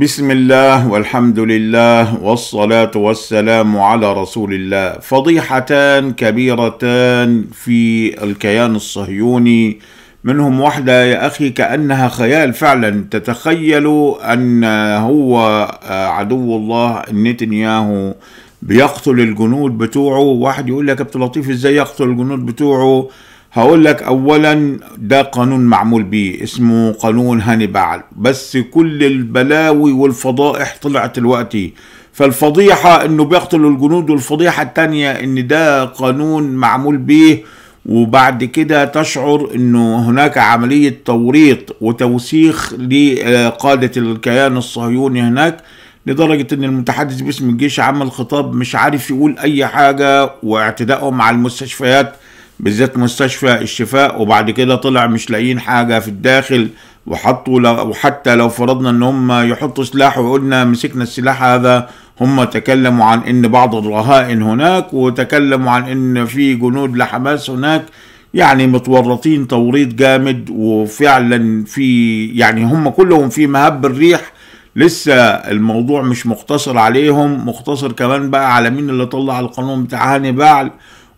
بسم الله والحمد لله والصلاة والسلام على رسول الله فضيحتان كبيرتان في الكيان الصهيوني منهم واحدة يا أخي كأنها خيال فعلا تتخيل أن هو عدو الله نتنياهو بيقتل الجنود بتوعه واحد يقول لك عبد لطيف ازاي يقتل الجنود بتوعه هقول لك اولا ده قانون معمول بيه اسمه قانون هانيبال بس كل البلاوي والفضائح طلعت دلوقتي فالفضيحة انه بيقتلوا الجنود والفضيحة التانية ان ده قانون معمول بيه وبعد كده تشعر انه هناك عملية توريط وتوسيخ لقادة الكيان الصهيوني هناك لدرجة ان المتحدث باسم الجيش عمل خطاب مش عارف يقول اي حاجة واعتدائهم على المستشفيات بالذات مستشفى الشفاء وبعد كده طلع مش لاقيين حاجه في الداخل وحطوا وحتى لو فرضنا ان هم يحطوا سلاح وقلنا مسكنا السلاح هذا هم تكلموا عن ان بعض الرهائن هناك وتكلموا عن ان في جنود لحماس هناك يعني متورطين توريط جامد وفعلا في يعني هم كلهم في مهب الريح لسه الموضوع مش مقتصر عليهم مقتصر كمان بقى على مين اللي طلع القانون بتاع هاني بعل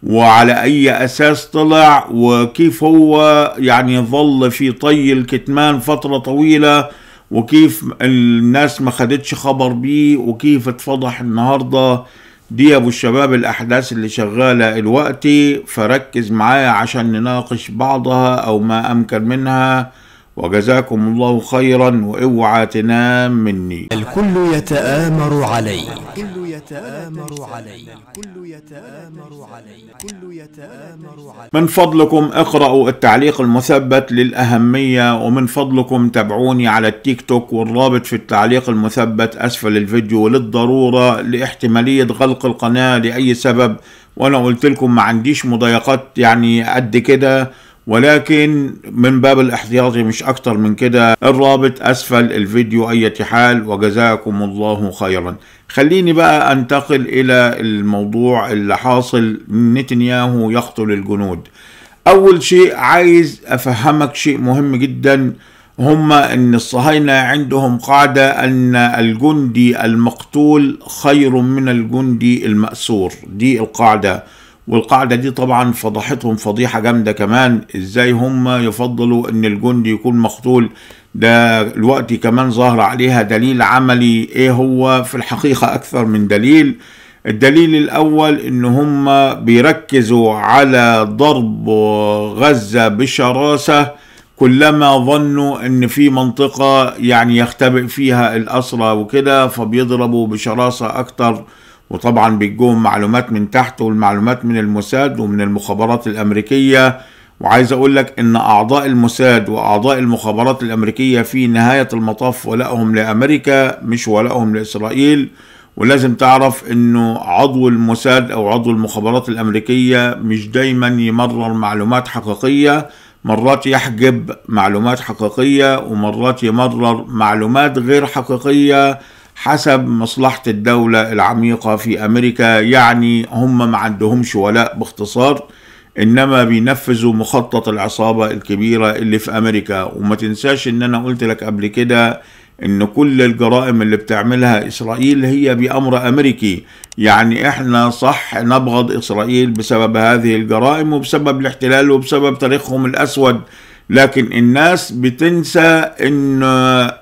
وعلى أي أساس طلع وكيف هو يعني ظل في طي الكتمان فترة طويلة وكيف الناس ما خدتش خبر بيه وكيف اتفضح النهارده دي ابو الشباب الاحداث اللي شغاله الوقت فركز معايا عشان نناقش بعضها او ما امكن منها وجزاكم الله خيرا واوعى تنام مني الكل يتآمر علي الكل يتآمر علي الكل يتآمر علي الكل يتآمر علي من فضلكم اقرأوا التعليق المثبت للأهمية ومن فضلكم تابعوني على التيك توك والرابط في التعليق المثبت أسفل الفيديو للضرورة لاحتمالية غلق القناة لأي سبب وأنا قلت لكم ما عنديش مضايقات يعني قد كده ولكن من باب الاحتياطي مش أكتر من كده الرابط أسفل الفيديو أية حال وجزاكم الله خيرا خليني بقى أنتقل إلى الموضوع اللي حاصل نتنياهو يقتل الجنود أول شيء عايز أفهمك شيء مهم جدا هما أن الصهاينة عندهم قاعدة أن الجندي المقتول خير من الجندي المأسور دي القاعدة والقاعدة دي طبعا فضحتهم فضيحة جامدة كمان ازاي هم يفضلوا ان الجندي يكون مقتول ده الوقت كمان ظهر عليها دليل عملي ايه هو في الحقيقة اكثر من دليل الدليل الاول ان هم بيركزوا على ضرب غزة بشراسة كلما ظنوا ان في منطقة يعني يختبئ فيها الاسرى وكده فبيضربوا بشراسة اكتر وطبعا بيجوهم معلومات من تحت والمعلومات من الموساد ومن المخابرات الأمريكية وعايز أقول لك إن أعضاء الموساد وأعضاء المخابرات الأمريكية في نهاية المطاف ولائهم لأمريكا مش ولائهم لإسرائيل ولازم تعرف انه عضو الموساد او عضو المخابرات الامريكيه مش دايما يمرر معلومات حقيقيه مرات يحجب معلومات حقيقيه ومرات يمرر معلومات غير حقيقيه حسب مصلحة الدولة العميقة في أمريكا يعني هم ما عندهمش ولاء باختصار إنما بينفذوا مخطط العصابة الكبيرة اللي في أمريكا وما تنساش إن أنا قلت لك قبل كده إن كل الجرائم اللي بتعملها إسرائيل هي بأمر أمريكي يعني إحنا صح نبغض إسرائيل بسبب هذه الجرائم وبسبب الاحتلال وبسبب تاريخهم الأسود لكن الناس بتنسى ان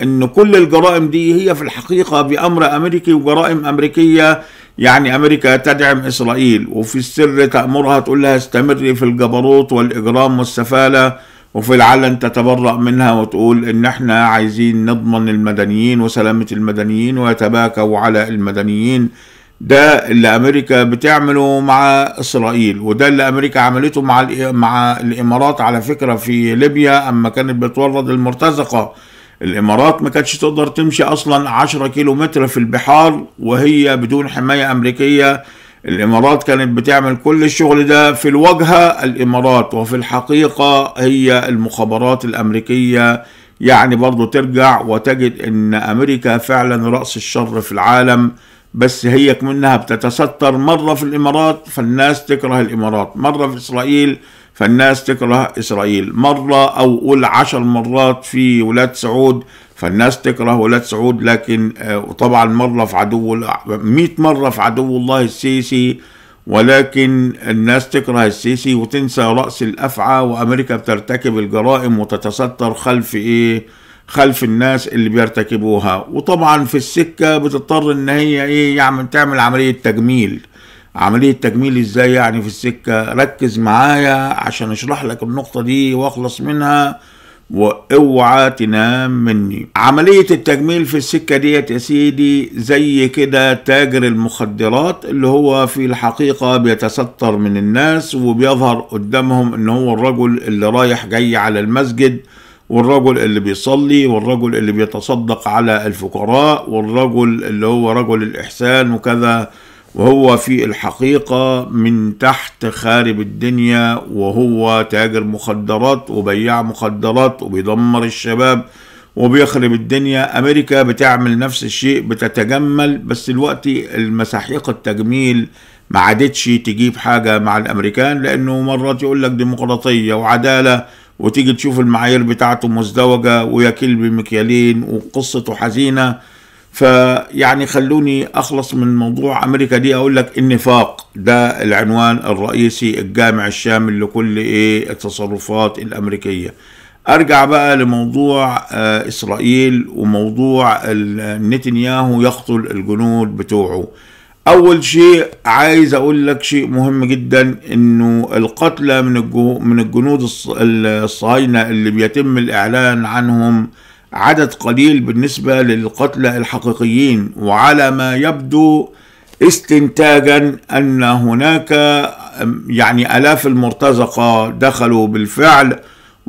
ان كل الجرائم دي هي في الحقيقه بامر امريكي وجرائم امريكيه يعني امريكا تدعم اسرائيل وفي السر تامرها تقول لها استمري في الجبروت والاجرام والسفاله وفي العلن تتبرأ منها وتقول ان احنا عايزين نضمن المدنيين وسلامه المدنيين ويتباكوا على المدنيين ده اللي امريكا بتعمله مع اسرائيل وده اللي امريكا عملته مع مع الامارات على فكره في ليبيا اما كانت بتورد المرتزقه الامارات ما كانتش تقدر تمشي اصلا 10 كيلو متر في البحار وهي بدون حمايه امريكيه الامارات كانت بتعمل كل الشغل ده في الواجهه الامارات وفي الحقيقه هي المخابرات الامريكيه يعني برضو ترجع وتجد ان امريكا فعلا راس الشر في العالم بس هي منها بتتستر مرة في الإمارات فالناس تكره الإمارات مرة في إسرائيل فالناس تكره إسرائيل مرة أو قول عشر مرات في ولاد سعود فالناس تكره ولاد سعود لكن آه، طبعا مرة في عدو مئة مرة في عدو الله السيسي ولكن الناس تكره السيسي وتنسى رأس الأفعى وأمريكا بترتكب الجرائم وتتستر خلف إيه خلف الناس اللي بيرتكبوها وطبعا في السكة بتضطر ان هي ايه يعمل تعمل عملية تجميل عملية تجميل ازاي يعني في السكة ركز معايا عشان اشرح لك النقطة دي واخلص منها واوعى تنام مني عملية التجميل في السكة ديت يا سيدي زي كده تاجر المخدرات اللي هو في الحقيقة بيتستر من الناس وبيظهر قدامهم ان هو الرجل اللي رايح جاي على المسجد والرجل اللي بيصلي والرجل اللي بيتصدق على الفقراء والرجل اللي هو رجل الإحسان وكذا وهو في الحقيقة من تحت خارب الدنيا وهو تاجر مخدرات وبياع مخدرات وبيدمر الشباب وبيخرب الدنيا أمريكا بتعمل نفس الشيء بتتجمل بس الوقت المساحيق التجميل ما عادتش تجيب حاجة مع الأمريكان لأنه مرات يقول لك ديمقراطية وعدالة وتيجي تشوف المعايير بتاعته مزدوجة ويكل بمكيالين وقصته حزينة فيعني خلوني أخلص من موضوع أمريكا دي أقول لك النفاق ده العنوان الرئيسي الجامع الشامل لكل إيه التصرفات الأمريكية أرجع بقى لموضوع آه، إسرائيل وموضوع نتنياهو يقتل الجنود بتوعه اول شيء عايز اقول لك شيء مهم جدا انه القتلى من من الجنود الصهاينه اللي بيتم الاعلان عنهم عدد قليل بالنسبه للقتلى الحقيقيين وعلى ما يبدو استنتاجا ان هناك يعني الاف المرتزقه دخلوا بالفعل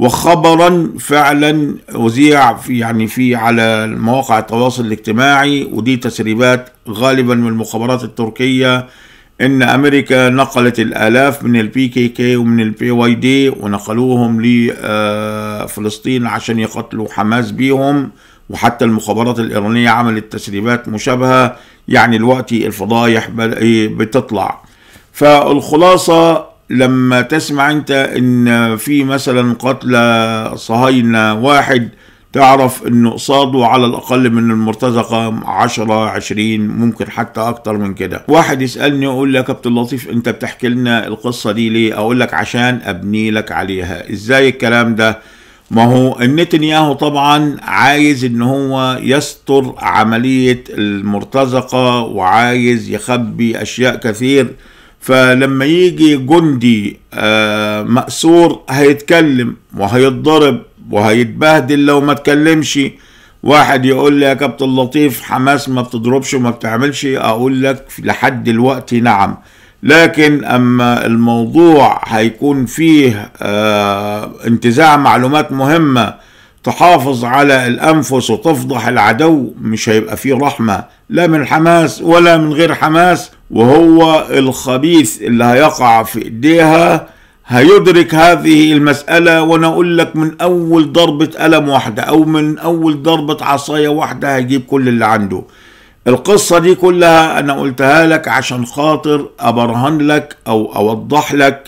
وخبرا فعلا وزيع في يعني في على مواقع التواصل الاجتماعي ودي تسريبات غالبا من المخابرات التركية ان امريكا نقلت الالاف من البي كي كي ومن البي واي دي ونقلوهم لفلسطين آه، عشان يقتلوا حماس بيهم وحتى المخابرات الايرانيه عملت تسريبات مشابهه يعني الوقت الفضايح إيه، بتطلع فالخلاصه لما تسمع انت ان في مثلا قتلى صهاينة واحد تعرف انه قصاده على الاقل من المرتزقة عشرة عشرين ممكن حتى اكتر من كده واحد يسألني يقول لك كابتن لطيف انت بتحكي لنا القصة دي ليه اقول لك عشان ابني لك عليها ازاي الكلام ده ما هو نتنياهو طبعا عايز ان هو يستر عملية المرتزقة وعايز يخبي اشياء كثير فلما يجي جندي آه، مأسور هيتكلم وهيتضرب وهيتبهدل لو ما اتكلمش واحد يقول لي يا كابتن لطيف حماس ما بتضربش وما بتعملش اقول لك لحد دلوقتي نعم لكن اما الموضوع هيكون فيه آه، انتزاع معلومات مهمه تحافظ على الانفس وتفضح العدو مش هيبقى فيه رحمه لا من حماس ولا من غير حماس وهو الخبيث اللي هيقع في ايديها هيدرك هذه المسألة وانا اقول لك من اول ضربة قلم واحدة او من اول ضربة عصاية واحدة هيجيب كل اللي عنده القصة دي كلها انا قلتها لك عشان خاطر ابرهن لك او اوضح لك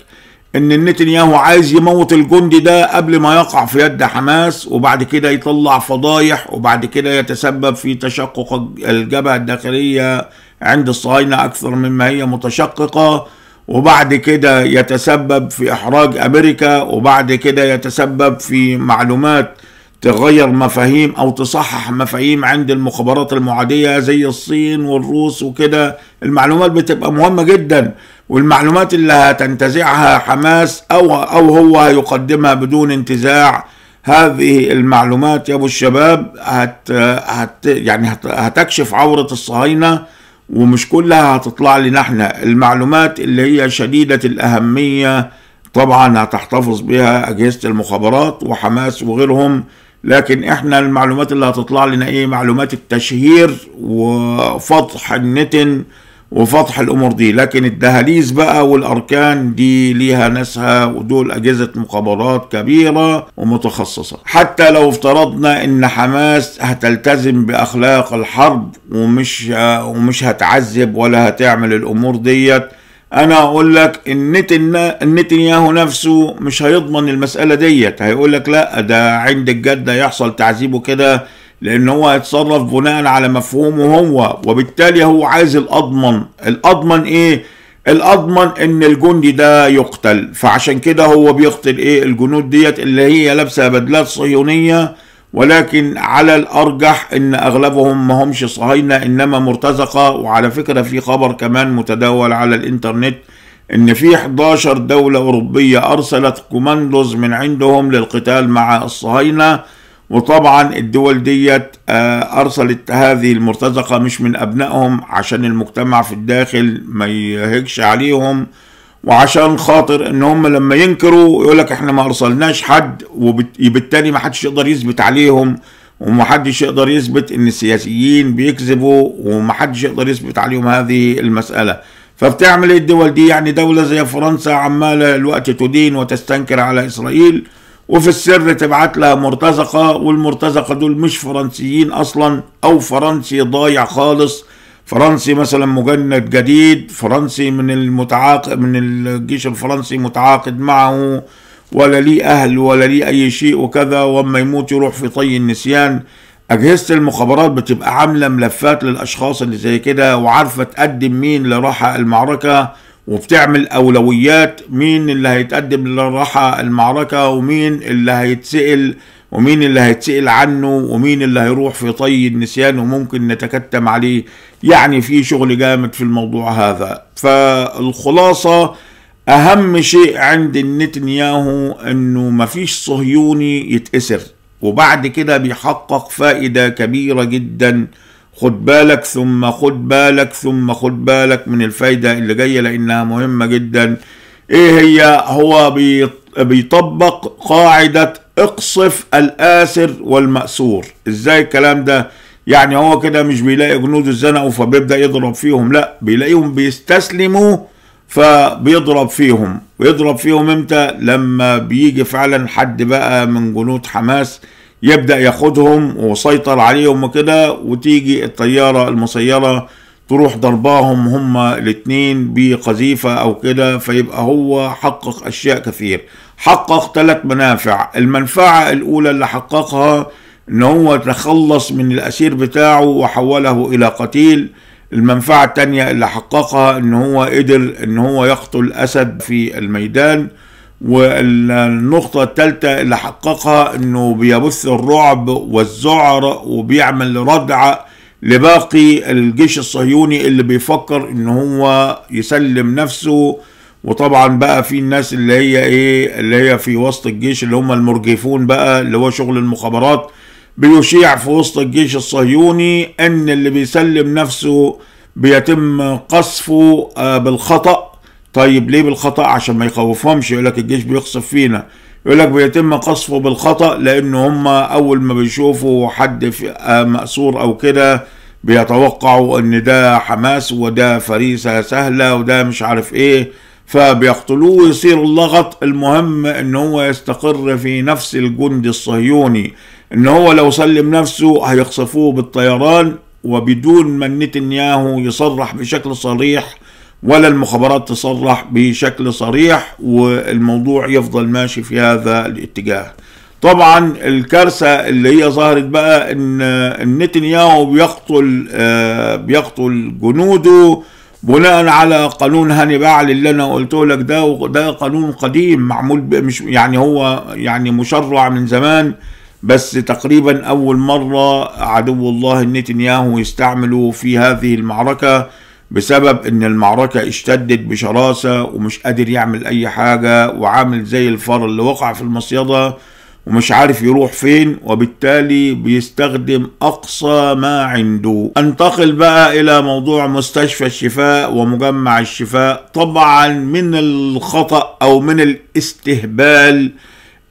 ان نتنياهو عايز يموت الجندي ده قبل ما يقع في يد حماس وبعد كده يطلع فضايح وبعد كده يتسبب في تشقق الجبهة الداخلية عند الصهاينة أكثر مما هي متشققة وبعد كده يتسبب في إحراج أمريكا وبعد كده يتسبب في معلومات تغير مفاهيم أو تصحح مفاهيم عند المخابرات المعادية زي الصين والروس وكده المعلومات بتبقى مهمة جدا والمعلومات اللي هتنتزعها حماس أو, أو هو هيقدمها بدون انتزاع هذه المعلومات يا ابو الشباب هت هت يعني هت هتكشف عورة الصهاينة ومش كلها هتطلع لنا احنا المعلومات اللي هي شديدة الأهمية طبعا هتحتفظ بها أجهزة المخابرات وحماس وغيرهم لكن احنا المعلومات اللي هتطلع لنا ايه معلومات التشهير وفضح النتن وفتح الامور دي لكن الدهاليز بقى والاركان دي ليها ناسها ودول اجهزه مخابرات كبيره ومتخصصه حتى لو افترضنا ان حماس هتلتزم باخلاق الحرب ومش ومش هتعذب ولا هتعمل الامور ديت انا اقول لك ان نتنياهو نفسه مش هيضمن المساله ديت هيقول لك لا ده عند الجد يحصل تعذيبه كده لأنه هو هيتصرف بناء على مفهومه هو وبالتالي هو عايز الأضمن الأضمن إيه؟ الأضمن إن الجندي ده يقتل فعشان كده هو بيقتل إيه الجنود ديت اللي هي لابسة بدلات صهيونية ولكن على الأرجح إن أغلبهم ما همش صهاينة إنما مرتزقة وعلى فكرة في خبر كمان متداول على الإنترنت إن في 11 دولة أوروبية أرسلت كوماندوز من عندهم للقتال مع الصهاينة وطبعا الدول ديت آه، أرسلت هذه المرتزقة مش من أبنائهم عشان المجتمع في الداخل ما يهجش عليهم وعشان خاطر ان هم لما ينكروا يقول لك احنا ما ارسلناش حد وبالتالي ما حدش يقدر يثبت عليهم ومحدش يقدر يثبت ان السياسيين بيكذبوا ومحدش يقدر يثبت عليهم هذه المسألة فبتعمل ايه الدول دي يعني دولة زي فرنسا عمالة الوقت تدين وتستنكر على اسرائيل وفي السر تبعت لها مرتزقة والمرتزقة دول مش فرنسيين أصلا أو فرنسي ضايع خالص فرنسي مثلا مجند جديد فرنسي من المتعاقد من الجيش الفرنسي متعاقد معه ولا ليه أهل ولا ليه أي شيء وكذا وأما يموت يروح في طي النسيان أجهزة المخابرات بتبقى عاملة ملفات للأشخاص اللي زي كده وعارفة تقدم مين اللي راح المعركة وبتعمل اولويات مين اللي هيتقدم للراحه المعركه ومين اللي هيتسال ومين اللي هيتسال عنه ومين اللي هيروح في طي النسيان وممكن نتكتم عليه يعني في شغل جامد في الموضوع هذا فالخلاصه اهم شيء عند نتنياهو انه مفيش صهيوني يتأسر وبعد كده بيحقق فائده كبيره جدا خد بالك ثم خد بالك ثم خد بالك من الفايدة اللي جاية لأنها مهمة جدا إيه هي هو بيطبق قاعدة اقصف الآسر والمأسور إزاي الكلام ده يعني هو كده مش بيلاقي جنود اتزنقوا فبيبدأ يضرب فيهم لا بيلاقيهم بيستسلموا فبيضرب فيهم ويضرب فيهم امتى لما بيجي فعلا حد بقى من جنود حماس يبدأ ياخدهم وسيطر عليهم وكده وتيجي الطيارة المسيرة تروح ضرباهم هما الاتنين بقذيفة أو كده فيبقى هو حقق أشياء كثير حقق ثلاث منافع المنفعة الأولى اللي حققها إن هو تخلص من الأسير بتاعه وحوله إلى قتيل المنفعة التانية اللي حققها إن هو قدر إن هو يقتل أسد في الميدان والنقطة الثالثة اللي حققها انه بيبث الرعب والزعر وبيعمل ردعة لباقي الجيش الصهيوني اللي بيفكر ان هو يسلم نفسه وطبعا بقى في الناس اللي هي ايه اللي هي في وسط الجيش اللي هم المرجفون بقى اللي هو شغل المخابرات بيشيع في وسط الجيش الصهيوني ان اللي بيسلم نفسه بيتم قصفه آه، بالخطأ طيب ليه بالخطأ عشان ما يخوفهمش يقول لك الجيش بيقصف فينا يقول لك بيتم قصفه بالخطأ لأن هم أول ما بيشوفوا حد آه، مأسور أو كده بيتوقعوا إن ده حماس وده فريسة سهلة وده مش عارف إيه فبيقتلوه ويصير اللغط المهم إن هو يستقر في نفس الجندي الصهيوني إن هو لو سلم نفسه هيقصفوه بالطيران وبدون ما نتنياهو يصرح بشكل صريح ولا المخابرات تصرح بشكل صريح والموضوع يفضل ماشي في هذا الاتجاه طبعا الكارثة اللي هي ظهرت بقى ان نتنياهو بيقتل آه، بيقتل جنوده بناء على قانون هاني بعل اللي انا قلته لك ده ده قانون قديم معمول مش يعني هو يعني مشرع من زمان بس تقريبا اول مره عدو الله نتنياهو يستعمله في هذه المعركه بسبب ان المعركة اشتدت بشراسة ومش قادر يعمل اي حاجة وعامل زي الفار اللي وقع في المصيدة ومش عارف يروح فين وبالتالي بيستخدم أقصى ما عنده انتقل بقى إلى موضوع مستشفى الشفاء ومجمع الشفاء طبعا من الخطأ أو من الاستهبال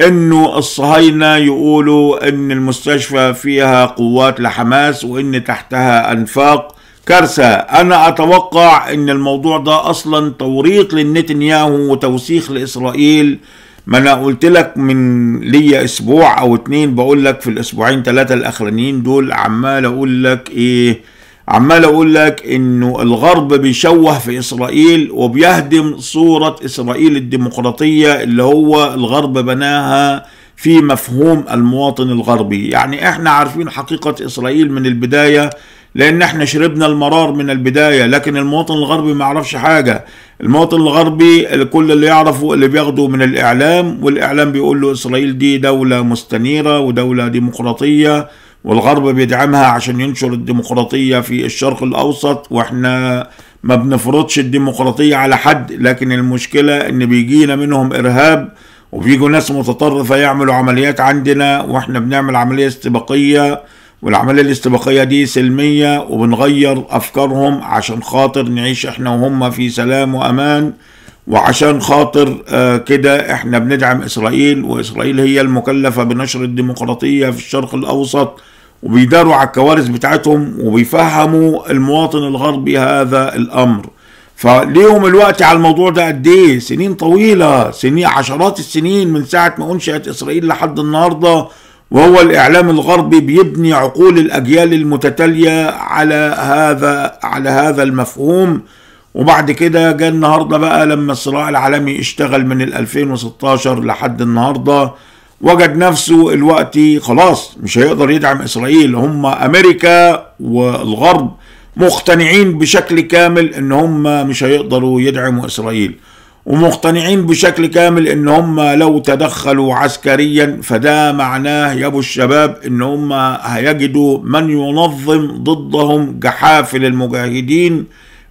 انه الصهاينة يقولوا ان المستشفى فيها قوات لحماس وان تحتها انفاق كارثة أنا أتوقع أن الموضوع ده أصلا توريط لنتنياهو وتوسيخ لإسرائيل ما أنا قلت لك من ليا أسبوع أو اتنين بقول لك في الأسبوعين ثلاثة الأخرانيين دول عمال أقول لك إيه عمال أقول لك إنه الغرب بيشوه في إسرائيل وبيهدم صورة إسرائيل الديمقراطية اللي هو الغرب بناها في مفهوم المواطن الغربي يعني إحنا عارفين حقيقة إسرائيل من البداية لان احنا شربنا المرار من البدايه لكن المواطن الغربي ما يعرفش حاجه المواطن الغربي كل اللي يعرفه اللي بياخده من الاعلام والاعلام بيقول له اسرائيل دي دوله مستنيره ودوله ديمقراطيه والغرب بيدعمها عشان ينشر الديمقراطيه في الشرق الاوسط واحنا ما بنفرضش الديمقراطيه على حد لكن المشكله ان بيجينا منهم ارهاب وبيجوا ناس متطرفه يعملوا عمليات عندنا واحنا بنعمل عمليه استباقيه والعملية الاستباقية دي سلمية وبنغير أفكارهم عشان خاطر نعيش إحنا وهم في سلام وأمان وعشان خاطر آه، كده إحنا بندعم إسرائيل وإسرائيل هي المكلفة بنشر الديمقراطية في الشرق الأوسط وبيداروا على الكوارث بتاعتهم وبيفهموا المواطن الغربي هذا الأمر فليهم الوقت على الموضوع ده قد ايه سنين طويله سنين عشرات السنين من ساعه ما انشئت اسرائيل لحد النهارده وهو الإعلام الغربي بيبني عقول الأجيال المتتالية على هذا على هذا المفهوم وبعد كده جاء النهارده بقى لما الصراع العالمي اشتغل من 2016 لحد النهارده وجد نفسه الوقت خلاص مش هيقدر يدعم اسرائيل هم امريكا والغرب مقتنعين بشكل كامل ان هم مش هيقدروا يدعموا اسرائيل ومقتنعين بشكل كامل ان هم لو تدخلوا عسكريا فده معناه يا ابو الشباب ان هم هيجدوا من ينظم ضدهم جحافل المجاهدين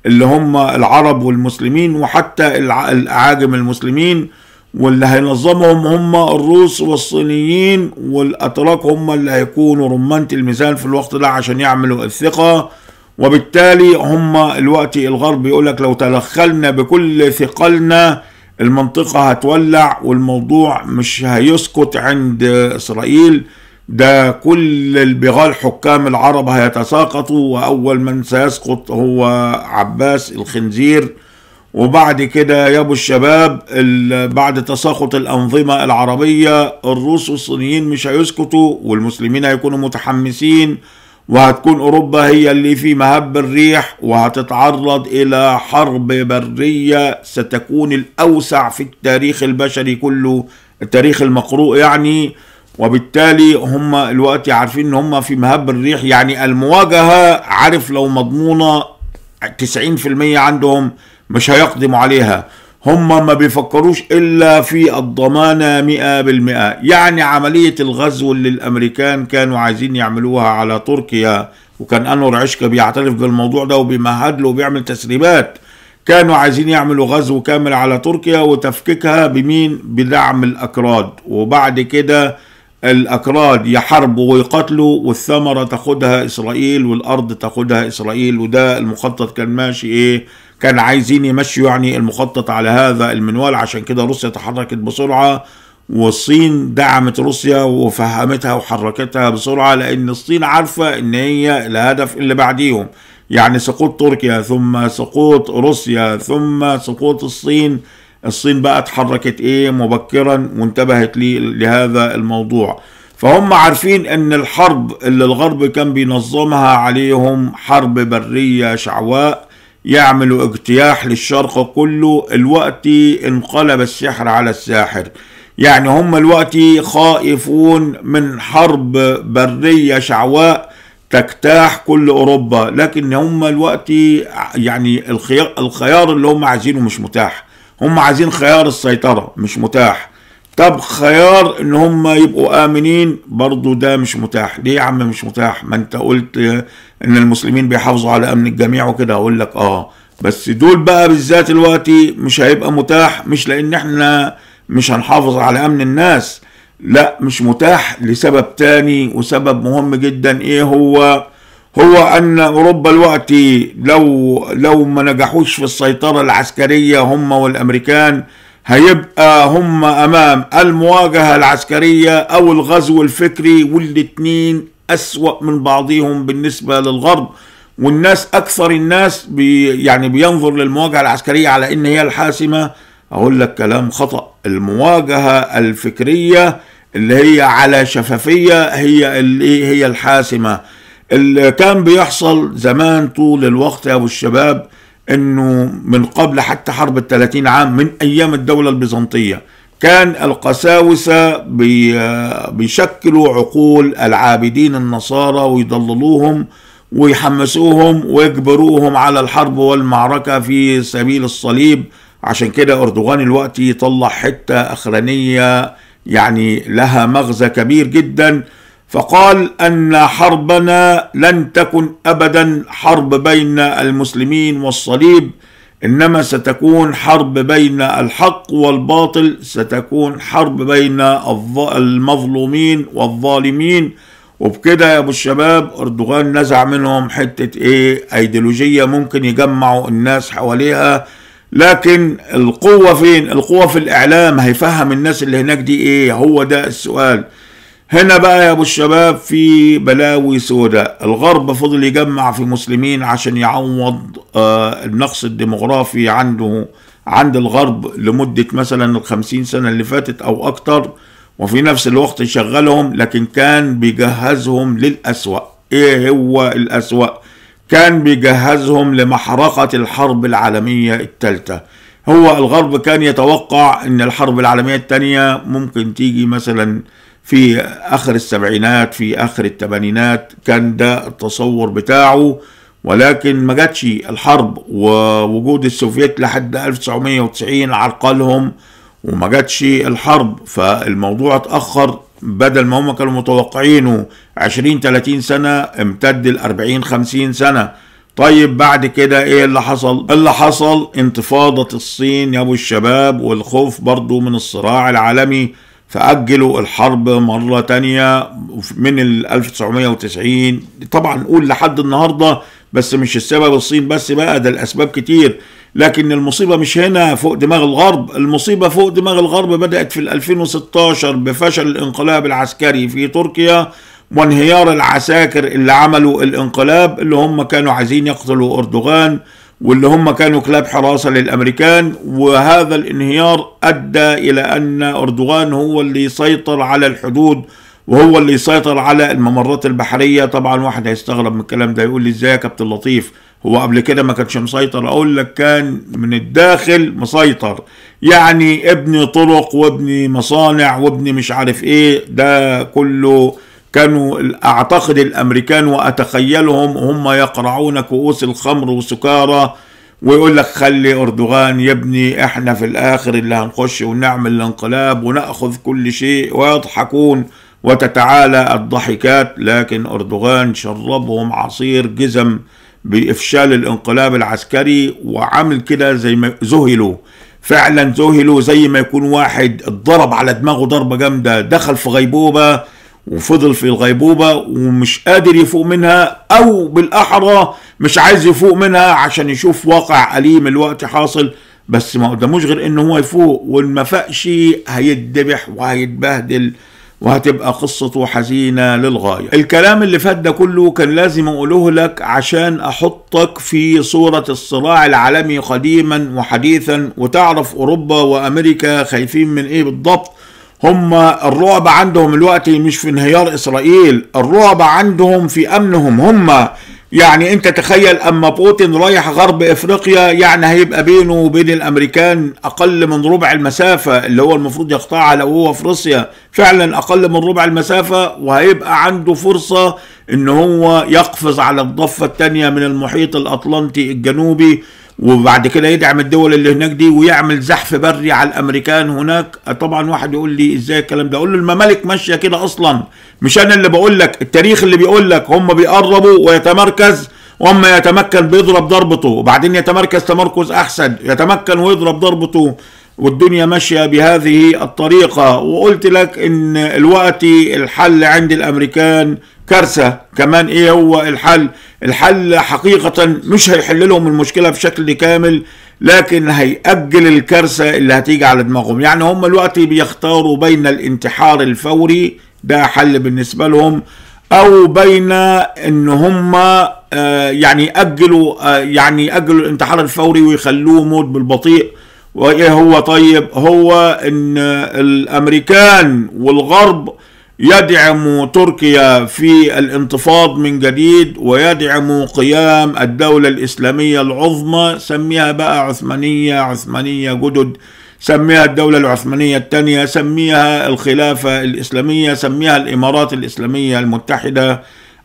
اللي هم العرب والمسلمين وحتى الاعاجم المسلمين واللي هينظمهم هم الروس والصينيين والاتراك هم اللي هيكونوا رمانة الميزان في الوقت ده عشان يعملوا الثقه وبالتالي هم الوقت الغرب يقول لك لو تدخلنا بكل ثقلنا المنطقة هتولع والموضوع مش هيسكت عند إسرائيل ده كل البغال حكام العرب هيتساقطوا وأول من سيسقط هو عباس الخنزير وبعد كده يا ابو الشباب بعد تساقط الأنظمة العربية الروس والصينيين مش هيسكتوا والمسلمين هيكونوا متحمسين وهتكون أوروبا هي اللي في مهب الريح وهتتعرض إلى حرب برية ستكون الأوسع في التاريخ البشري كله التاريخ المقروء يعني وبالتالي هم الوقت عارفين ان هم في مهب الريح يعني المواجهة عارف لو مضمونة 90% عندهم مش هيقدموا عليها هم ما بيفكروش إلا في الضمانة مئة بالمئة يعني عملية الغزو اللي الأمريكان كانوا عايزين يعملوها على تركيا وكان أنور عشكة بيعترف بالموضوع ده وبيمهد له وبيعمل تسريبات كانوا عايزين يعملوا غزو كامل على تركيا وتفكيكها بمين بدعم الأكراد وبعد كده الأكراد يحاربوا ويقتلوا والثمرة تاخدها إسرائيل والأرض تاخدها إسرائيل وده المخطط كان ماشي إيه كان عايزين يمشوا يعني المخطط على هذا المنوال عشان كده روسيا تحركت بسرعة والصين دعمت روسيا وفهمتها وحركتها بسرعة لأن الصين عارفة إن هي الهدف اللي بعديهم يعني سقوط تركيا ثم سقوط روسيا ثم سقوط الصين الصين بقى اتحركت ايه مبكرا وانتبهت لهذا الموضوع فهم عارفين ان الحرب اللي الغرب كان بينظمها عليهم حرب برية شعواء يعملوا اجتياح للشرق كله الوقت انقلب السحر على الساحر يعني هم الوقت خائفون من حرب برية شعواء تجتاح كل أوروبا لكن هم الوقت يعني الخيار اللي هم عايزينه مش متاح هم عايزين خيار السيطرة مش متاح طب خيار ان هم يبقوا امنين برضو ده مش متاح ليه يا عم مش متاح ما انت قلت ان المسلمين بيحافظوا على امن الجميع وكده هقول لك اه بس دول بقى بالذات الوقت مش هيبقى متاح مش لان احنا مش هنحافظ على امن الناس لا مش متاح لسبب تاني وسبب مهم جدا ايه هو هو ان اوروبا الوقت لو لو ما نجحوش في السيطره العسكريه هم والامريكان هيبقى هم امام المواجهه العسكريه او الغزو الفكري والاتنين أسوأ من بعضهم بالنسبة للغرب والناس أكثر الناس بي يعني بينظر للمواجهة العسكرية على إن هي الحاسمة أقول لك كلام خطأ المواجهة الفكرية اللي هي على شفافية هي اللي هي الحاسمة اللي كان بيحصل زمان طول الوقت يا أبو الشباب إنه من قبل حتى حرب الثلاثين عام من أيام الدولة البيزنطية كان القساوسة بيشكلوا عقول العابدين النصارى ويضللوهم ويحمسوهم ويجبروهم على الحرب والمعركة في سبيل الصليب عشان كده أردوغان الوقت يطلع حتة أخرانية يعني لها مغزى كبير جدا فقال أن حربنا لن تكن أبدا حرب بين المسلمين والصليب انما ستكون حرب بين الحق والباطل ستكون حرب بين المظلومين والظالمين وبكده يا ابو الشباب اردوغان نزع منهم حته ايه ايديولوجيه ممكن يجمعوا الناس حواليها لكن القوه فين القوه في الاعلام هيفهم الناس اللي هناك دي ايه هو ده السؤال هنا بقى يا ابو الشباب في بلاوي سوداء الغرب فضل يجمع في مسلمين عشان يعوض آه النقص الديمغرافي عنده عند الغرب لمدة مثلا الخمسين سنة اللي فاتت أو أكتر وفي نفس الوقت يشغلهم لكن كان بيجهزهم للأسوأ إيه هو الأسوأ كان بيجهزهم لمحرقة الحرب العالمية الثالثة هو الغرب كان يتوقع أن الحرب العالمية الثانية ممكن تيجي مثلا في آخر السبعينات في آخر الثمانينات كان ده التصور بتاعه ولكن ما جاتش الحرب ووجود السوفييت لحد 1990 عرقلهم وما جاتش الحرب فالموضوع اتأخر بدل ما هم كانوا متوقعينه 20 30 سنة امتد ل 40 50 سنة طيب بعد كده ايه اللي حصل اللي حصل انتفاضة الصين يا ابو الشباب والخوف برضو من الصراع العالمي فأجلوا الحرب مرة تانية من ال 1990 طبعا نقول لحد النهاردة بس مش السبب الصين بس بقى ده الأسباب كتير لكن المصيبة مش هنا فوق دماغ الغرب المصيبة فوق دماغ الغرب بدأت في 2016 بفشل الانقلاب العسكري في تركيا وانهيار العساكر اللي عملوا الانقلاب اللي هم كانوا عايزين يقتلوا أردوغان واللي هم كانوا كلاب حراسة للأمريكان وهذا الانهيار أدى إلى أن أردوغان هو اللي سيطر على الحدود وهو اللي سيطر على الممرات البحرية طبعا واحد هيستغرب من الكلام ده يقول لي ازاي يا كابتن لطيف هو قبل كده ما كانش مسيطر اقول لك كان من الداخل مسيطر يعني ابني طرق وابني مصانع وابني مش عارف ايه ده كله كانوا أعتقد الأمريكان وأتخيلهم هم يقرعون كؤوس الخمر وسكارى ويقول لك خلي أردوغان يا ابني إحنا في الآخر اللي هنخش ونعمل الانقلاب ونأخذ كل شيء ويضحكون وتتعالى الضحكات لكن أردوغان شربهم عصير جزم بإفشال الانقلاب العسكري وعمل كده زي ما ذهلوا فعلا ذهلوا زي ما يكون واحد اتضرب على دماغه ضربة جامدة دخل في غيبوبة وفضل في الغيبوبة ومش قادر يفوق منها أو بالأحرى مش عايز يفوق منها عشان يشوف واقع أليم الوقت حاصل بس ما قداموش غير إن هو يفوق وإن ما فقش هيتذبح وهيتبهدل وهتبقى قصته حزينة للغاية الكلام اللي فات ده كله كان لازم أقوله لك عشان أحطك في صورة الصراع العالمي قديما وحديثا وتعرف أوروبا وأمريكا خايفين من إيه بالضبط هم الرعب عندهم الوقت مش في انهيار اسرائيل الرعب عندهم في امنهم هم يعني انت تخيل اما بوتين رايح غرب افريقيا يعني هيبقى بينه وبين الامريكان اقل من ربع المسافة اللي هو المفروض يقطعها لو هو في روسيا فعلا اقل من ربع المسافة وهيبقى عنده فرصة ان هو يقفز على الضفة التانية من المحيط الاطلنطي الجنوبي وبعد كده يدعم الدول اللي هناك دي ويعمل زحف بري على الامريكان هناك طبعا واحد يقول لي ازاي الكلام ده اقول له الممالك ماشيه كده اصلا مش انا اللي بقول لك التاريخ اللي بيقول لك هم بيقربوا ويتمركز واما يتمكن بيضرب ضربته وبعدين يتمركز تمركز احسن يتمكن ويضرب ضربته والدنيا ماشية بهذه الطريقة وقلت لك ان الوقت الحل عند الامريكان كارثة كمان ايه هو الحل الحل حقيقة مش هيحل لهم المشكلة بشكل كامل لكن هيأجل الكارثة اللي هتيجي على دماغهم يعني هم الوقت بيختاروا بين الانتحار الفوري ده حل بالنسبة لهم او بين ان هم آه، يعني يأجلوا آه، يعني يأجلوا الانتحار الفوري ويخلوه موت بالبطيء وايه هو طيب هو ان الامريكان والغرب يدعم تركيا في الانتفاض من جديد ويدعم قيام الدولة الإسلامية العظمى سميها بقى عثمانية عثمانية جدد سميها الدولة العثمانية الثانية سميها الخلافة الإسلامية سميها الإمارات الإسلامية المتحدة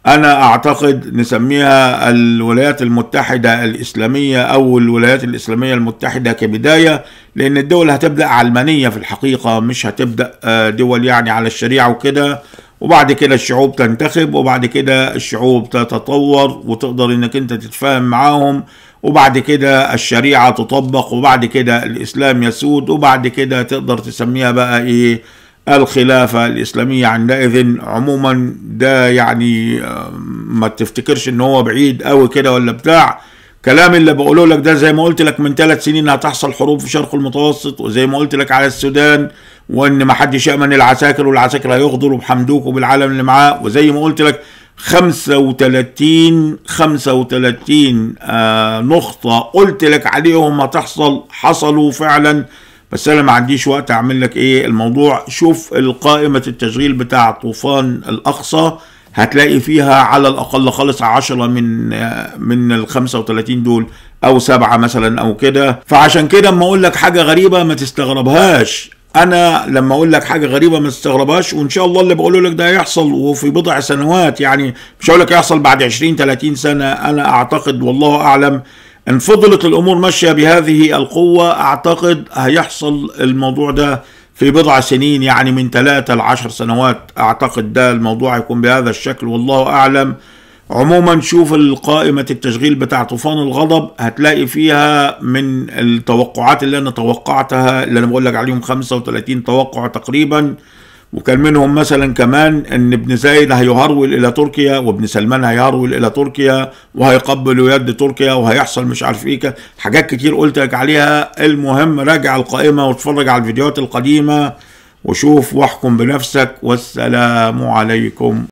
أنا أعتقد نسميها الولايات المتحدة الإسلامية أو الولايات الإسلامية المتحدة كبداية لأن الدول هتبدأ علمانية في الحقيقة مش هتبدأ آه، دول يعني على الشريعة وكده وبعد كده الشعوب تنتخب وبعد كده الشعوب تتطور وتقدر انك انت تتفاهم معاهم وبعد كده الشريعة تطبق وبعد كده الإسلام يسود وبعد كده تقدر تسميها بقى إيه الخلافة الإسلامية عندئذ عموما ده يعني آه، ما تفتكرش إن هو بعيد أوي كده ولا بتاع كلام اللي بقوله لك ده زي ما قلت لك من ثلاث سنين هتحصل حروب في شرق المتوسط وزي ما قلت لك على السودان وإن ما حدش يأمن العساكر والعساكر هيغدروا بحمدوك وبالعالم اللي معاه وزي ما قلت لك 35 35 آه نقطة قلت لك عليهم هتحصل حصلوا فعلا بس انا ما عنديش وقت اعمل لك ايه الموضوع شوف القائمه التشغيل بتاع طوفان الاقصى هتلاقي فيها على الاقل خالص 10 من من ال 35 دول او سبعه مثلا او كده فعشان كده اما اقول لك حاجه غريبه ما تستغربهاش انا لما اقول لك حاجه غريبه ما تستغربهاش وان شاء الله اللي بقوله لك ده هيحصل وفي بضع سنوات يعني مش هقول لك يحصل بعد 20 30 سنه انا اعتقد والله اعلم ان فضلت الامور ماشيه بهذه القوه اعتقد هيحصل الموضوع ده في بضع سنين يعني من ثلاثة لعشر سنوات اعتقد ده الموضوع هيكون بهذا الشكل والله اعلم عموما شوف القائمة التشغيل بتاع طوفان الغضب هتلاقي فيها من التوقعات اللي انا توقعتها اللي انا بقول لك عليهم 35 توقع تقريبا وكان منهم مثلا كمان ان ابن زايد هيهرول الى تركيا وابن سلمان هيهرول الى تركيا وهيقبل يد تركيا وهيحصل مش عارف ايه حاجات كتير قلت لك عليها المهم راجع القائمه واتفرج على الفيديوهات القديمه وشوف واحكم بنفسك والسلام عليكم